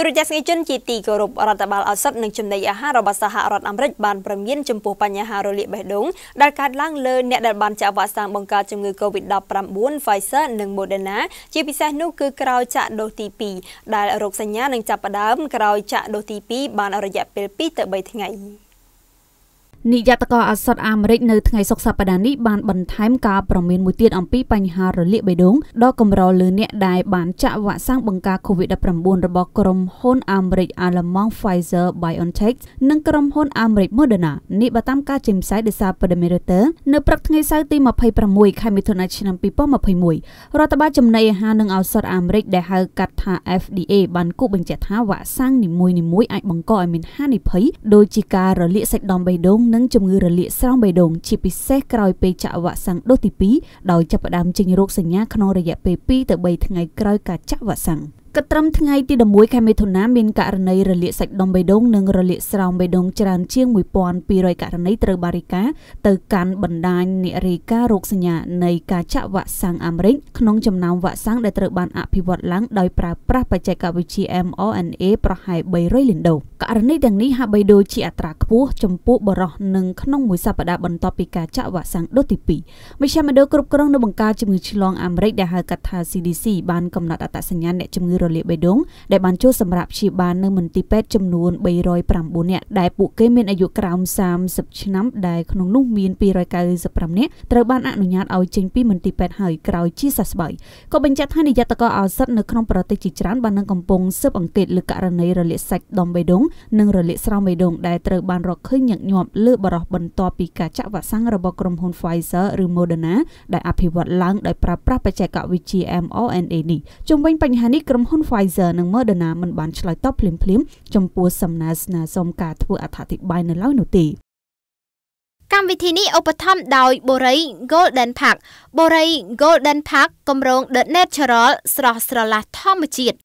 ទូរទស្សនិកជនជាទីគោរពរដ្ឋបាលឱសថនិងចំណីអាហាររបស់សហរដ្ឋអាមេរិកបានប្រមានចំពោះបញ្ហារលាកបេះដូងដែលកើតឡើងលើអ្នកដែលបានចាក់វ៉ាក់សាំងបង្ការជំងឺ Covid-19 Pfizer និង Moderna ជាពិសេសនោះគឺក្រោយចាក់ដូសទី2ដែលរោគសញ្ញានឹងចាប់ផ្ដើមក្រោយចាក់ដូសទី2បានរយៈពេល2ទៅ3ថ្ងៃ។នាយកតកអសតអាមេរិកនៅថ្ងៃសុក្រសប្តាហ៍នេះបានបន្ថែមការប្រមានមួយទៀតអំពីបញ្ហារលាកបេះដូងដល់កម្រលើអ្នកដែលបានចាក់វ៉ាក់សាំងបង្ការ COVID-19 របស់ក្រុមហ៊ុនអាមេរិកអាល្លឺម៉ង់ Pfizer BioNTech និងក្រុមហ៊ុនអាមេរិក Moderna នេះបើតាមការចេញផ្សាយដោយសារព័ត៌មាន Reuters នៅព្រឹកថ្ងៃសៅរ៍ទី26ខែមិថុនាឆ្នាំ2021រដ្ឋបាលចំណីអាហារនិងឱសថអាមេរិកដែលហៅកាត់ថា FDA បានគូបញ្ជាក់ថាវ៉ាក់សាំងនីមួយៗអាចបង្កឲ្យមានហានិភ័យដូចជាការរលាកសាច់ដុំបេះដូងនិងនឹងជំងឺរលាកស្រោមបេះដូងជាពិសេសក្រោយពេលចាក់វ៉ាក់សាំងដូសទី2ដោយចាប់ផ្ដើមចេញរោគសញ្ញាក្នុងរយៈពេល2ទៅ3ថ្ងៃក្រោយការចាក់វ៉ាក់សាំង។គិតត្រឹមថ្ងៃទី11ខែមិថុនាមានករណីរលាកសាច់ដុំបេះដូងនិងរលាកស្រោមបេះដូងច្រើនជាង1200ករណីត្រូវបារិកាទៅកាន់បណ្ដាញនិរាយការរោគសញ្ញានៃការចាក់វ៉ាក់សាំងអាមេរិកក្នុងចំណោមវ៉ាក់សាំងដែលត្រូវបានអភិវឌ្ឍឡើងដោយប្រើប្រាស់បច្ចេកវិទ្យា mRNA ប្រហែល300លានដូសករណីទាំងនេះហាក់បីដូចជាអត្រាខ្ពស់ចំពោះបរិះនិងក្នុងមួយសប្តាហ៍បន្ទាប់ពីការចាក់វ៉ាក់សាំងដូសទី2មជ្ឈមណ្ឌលគ្រប់គ្រងនិងបង្ការជំងឺឆ្លងអាមេរិកដែលហៅកាត់ថា CDC បានកំណត់អត្តសញ្ញាណអ្នកជំងឺរលាកបេះដូងដែលបានចូលសម្រាប់ព្យាបាលនៅមន្ទីរពេទ្យចំនួន309នាក់ដែលពួកគេមានអាយុក្រោម30ឆ្នាំដែលក្នុងនោះមាន295នាក់ត្រូវបានអនុញ្ញាតឲ្យចេញពីមន្ទីរពេទ្យហើយក្រោយជាសះស្បើយក៏បញ្ជាក់ថានាយកតកឱសថនៅក្នុងប្រទេសជាច្រើនបាននឹងកំពុងស៊ើបអង្កេតលើករណីរលាកសាច់ដុំបេះដូងនិងរលាកស្រោមបេះដូងដែលត្រូវបានរកឃើញញឹកញាប់លើបរិះបន្ទាប់ពីការចាក់វ៉ាក់សាំងរបស់ក្រុមហ៊ុន Pfizer ឬ Moderna ដែលអភិវឌ្ឍឡើងដោយប្រើប្រាស់បច្ចេកវិទ្យា mRNA នេះជុំវិញបញ្ហានេះក្រុមហ៊ុន Pfizer និង Moderna មិនបានឆ្លើយតបភ្លាមៗចំពោះសំណើស្នើសុំការធ្វើអត្ថាធិប្បាយនៅឡើយនោះទេកម្មវិធីនេះឧបត្ថម្ភដោយបូរី Golden Park បូរី Golden Park គម្រោង The Natural ស្រស់ស្រឡះធម្មជាតិ